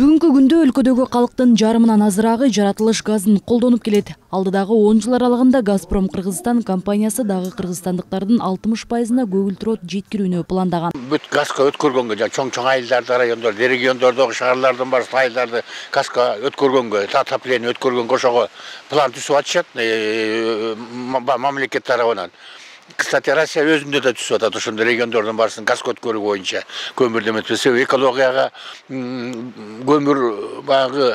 бүгүнкү күндө өлкөдөгү калктын жарымынан азыраагы жаратылыш газын колдонуп келет алдыдагы он жыл аралыгында газпром кыргызстан компаниясы дагы кыргызстандыктардын алтымыш пайызына көгүлтүр жеткирүүнү пландаган бүт газга өткөргөнгө жана чоң чоң айылдарды райондорду региондордогу шаарлардын баарысы айылдарды газга өткөргөнгө отопление өткөргөнгө ошого план түзүп атышат э, мамлекет тарабынан кстати россия өзінде де түсіп жатады ошондой региондордун баарысынын газ көткөрүү боюнча көмүрдү себеби экологияга көмүр баягы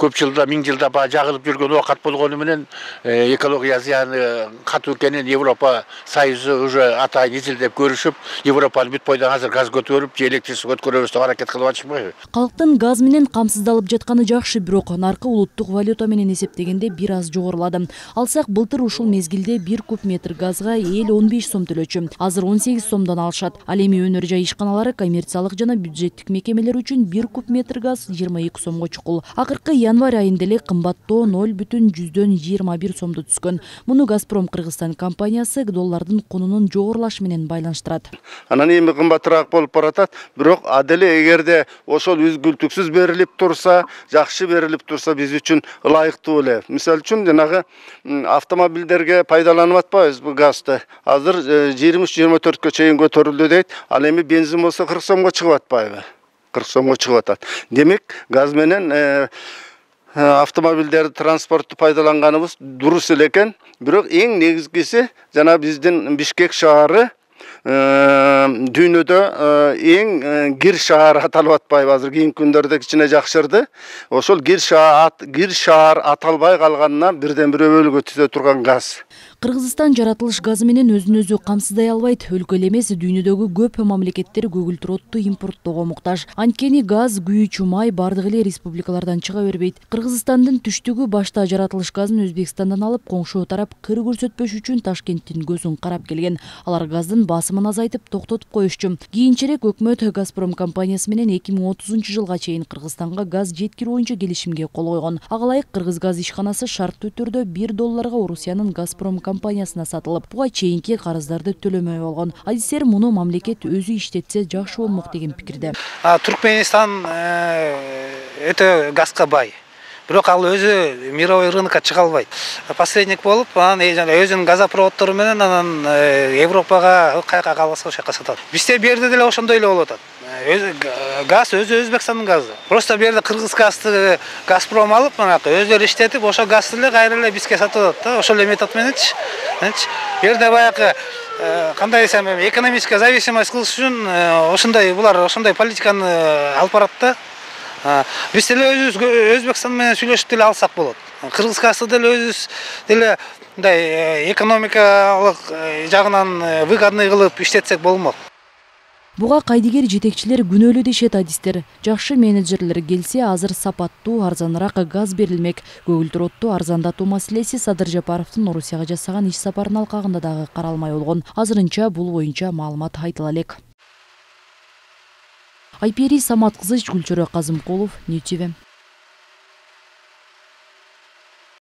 көп жылда миң жылдап жағылып жүрген уақыт болгону менен э, экология зыяны катуу экенин европа союзу уже атайын изилдеп көрүшүп европаны бүт бойдон азыр газ көтөрүп же электричество өткөрөбүз деп аракет кылып атышпайбы калктын газ менен камсыздалып жатканы жакшы бирок наркы улуттук валюта менен эсептегенде бир аз жогорулады алсак былтыр ушул мезгилде бир куб метр газга эл он беш сом төлөчү азыр он сегиз сомдон алышат ал эми өнөр жай ишканалары коммерциялык жана бюджеттик мекемелер үчүн бир куб метр газ жыйырма эки сомго чукул акыркы январь айында эле кымбаттоо ноль бүтүн жүздөн жыйырма бир сомду түзгөн муну газпром кыргызстан компаниясы доллардын кунунун жогорулашы менен байланыштырат анан эми кымбатыраак болуп баратат бирок деле эгерде ошол үзгүлтүксүз берилип турса жакшы берилип турса биз үчүн ылайыктуу эле мисалы үчүн жанагы автомобилдерге пайдаланып атпайбызбы газды азыр э, жыйырма үч жыйырма төрткө чейин көтөрүлдү дейт ал эми бензин болсо кырк сомго чыгып атпайбы кырк сомго чыгып атат демек газ менен э, Э, автомобильдерді транспортты пайдаланғанымыз дұрыс екен бірақ ең негізгісі жаңа біздің бішкек шаһары э, дүйнөдө э, эң кир э, шаар аталып атпайбы азыр кийинки күндөрдө кичине жакшырды ошол кир шаар кир шаар аталбай калганына бирден бир өбөлгө түзө турган газ кыргызстан жаратылыш газы менен өзүн өзү камсыздай албайт өлкө эле эмес дүйнөдөгү көп мамлекеттер көгүлтүр отту импорттоого муктаж анткени газ күйүүчү май баардык эле республикалардан чыга бербейт кыргызстандын түштүгү башта жаратылыш газын өзбекстандан алып коңшу тарап кыр көрсөтпөш үчүн ташкенттин көзүн карап келген алар газдын басымын азайтып токтотуп токтотуп коюшчу кийинчерээк өкмөт газпром компаниясы менен эки миң отузунчу жылга чейин кыргызстанга газ жеткирүү боюнча келишимге кол койгон ага ылайык кыргыз газ ишканасы шарттуу түрдө бир долларга орусиянын газпром компаниясына сатылып буга чейинки карыздарды төлөмөй болгон адистер муну мамлекет өзү иштетсе жакшы болмок деген пикирде туркменистан өтө э, газга бай бирок ал өзү мировой рынокко чыга албайт посредник болуп анан өзүнүн газопроводдору менен анан э, европага каяка кааласа ошол жака сатат бизде де деле ошондой эле болуп атат э, газ өзү өзбекстандын газы просто берде кыргыз газды газпром алып мынакы өздөрү иштетип ошол газды эле кайра эле бизге сатып атат да ошол эле метод мененчи жерде баягы э, кандай десем эми экономическая зависимость кылыш үчүн ошондой булар ошондой политиканы алып барат да биз деле өзүбүз өзбекстан менен сүйлөшүп деле алсак болот кыргыз касты деле өзүбүз деле мындай э, экономикалык э, жагынан э, выгодный кылып иштетсек болмок буга кайдыгер жетекчилер күнөөлүү дешет адистер жакшы менеджерлер келсе азыр сапаттуу арзаныраак газ берилмек көгүлтүр отту арзандатуу маселеси садыр жапаровдун орусияга жасаган иш сапарынын алкагында дагы каралмай болгон азырынча бул боюнча маалымат айтыла элек айпери саматқызы Қазым казымкулов нью